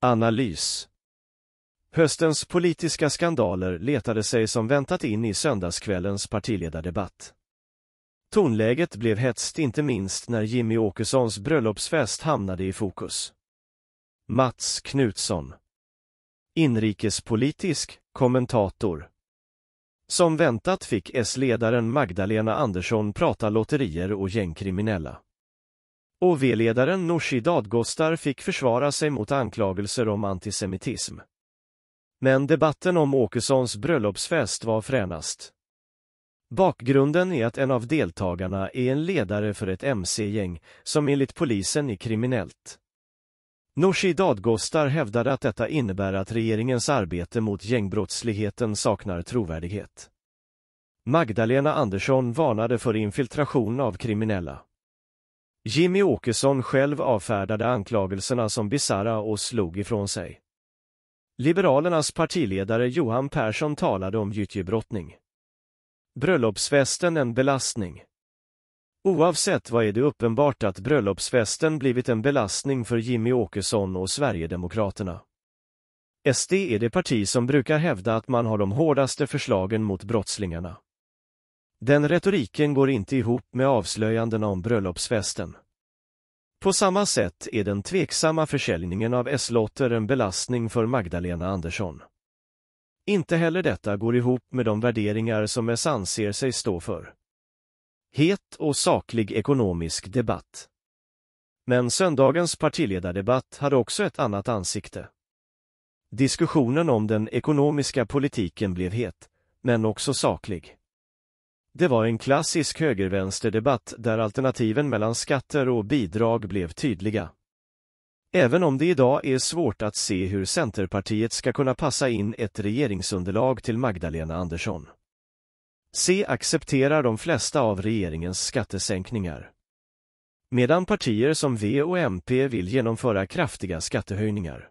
Analys Höstens politiska skandaler letade sig som väntat in i söndagskvällens partiledardebatt. Tonläget blev hetskt inte minst när Jimmy Åkessons bröllopsfest hamnade i fokus. Mats Knutsson Inrikespolitisk kommentator Som väntat fick S-ledaren Magdalena Andersson prata lotterier och gängkriminella och V-ledaren Nooshi Dadgostar fick försvara sig mot anklagelser om antisemitism. Men debatten om Åkessons bröllopsfest var fränast. Bakgrunden är att en av deltagarna är en ledare för ett mc-gäng som enligt polisen är kriminellt. Nooshi Dadgostar hävdade att detta innebär att regeringens arbete mot gängbrottsligheten saknar trovärdighet. Magdalena Andersson varnade för infiltration av kriminella. Jimmy Åkesson själv avfärdade anklagelserna som bisarra och slog ifrån sig. Liberalernas partiledare Johan Persson talade om gyttjebrottning. Bröllopsfesten en belastning. Oavsett vad är det uppenbart att bröllopsfesten blivit en belastning för Jimmy Åkesson och Sverigedemokraterna. SD är det parti som brukar hävda att man har de hårdaste förslagen mot brottslingarna. Den retoriken går inte ihop med avslöjandena om bröllopsfesten. På samma sätt är den tveksamma försäljningen av S-lotter en belastning för Magdalena Andersson. Inte heller detta går ihop med de värderingar som S anser sig stå för. Het och saklig ekonomisk debatt. Men söndagens partiledardebatt hade också ett annat ansikte. Diskussionen om den ekonomiska politiken blev het, men också saklig. Det var en klassisk höger-vänster-debatt där alternativen mellan skatter och bidrag blev tydliga. Även om det idag är svårt att se hur Centerpartiet ska kunna passa in ett regeringsunderlag till Magdalena Andersson. C accepterar de flesta av regeringens skattesänkningar. Medan partier som V och MP vill genomföra kraftiga skattehöjningar.